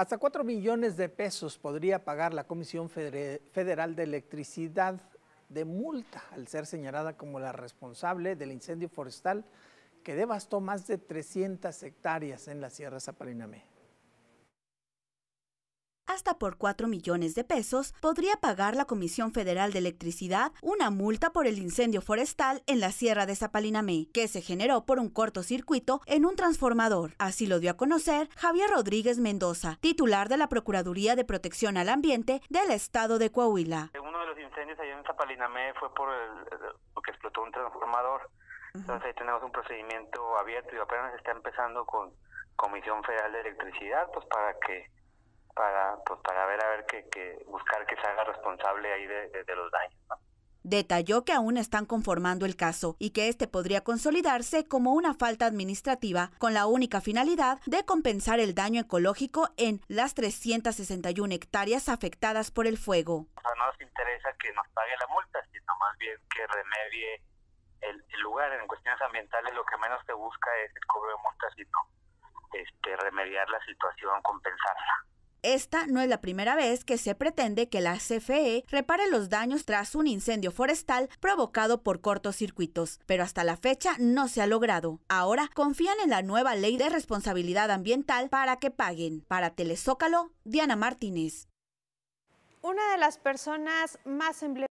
Hasta 4 millones de pesos podría pagar la Comisión Federal de Electricidad de multa al ser señalada como la responsable del incendio forestal que devastó más de 300 hectáreas en la Sierra Zaparinamé hasta por 4 millones de pesos, podría pagar la Comisión Federal de Electricidad una multa por el incendio forestal en la Sierra de Zapalinamé, que se generó por un cortocircuito en un transformador. Así lo dio a conocer Javier Rodríguez Mendoza, titular de la Procuraduría de Protección al Ambiente del Estado de Coahuila. Uno de los incendios allá en Zapalinamé fue por el, que explotó un transformador. Entonces ahí tenemos un procedimiento abierto y apenas está empezando con Comisión Federal de Electricidad, pues para que pues, para, ver a ver buscar que se haga responsable ahí de, los daños. Detalló que aún están conformando el caso y que este podría consolidarse como una falta administrativa con la única finalidad de compensar el daño ecológico en las 361 hectáreas afectadas por el fuego. no nos interesa que nos pague la multa, sino más bien que remedie el, lugar. En cuestiones ambientales lo que menos se busca es el cobro de multas, sino este, remediar la situación, compensarla. Esta no es la primera vez que se pretende que la CFE repare los daños tras un incendio forestal provocado por cortocircuitos, pero hasta la fecha no se ha logrado. Ahora confían en la nueva ley de responsabilidad ambiental para que paguen. Para Telezócalo, Diana Martínez. Una de las personas más emblemáticas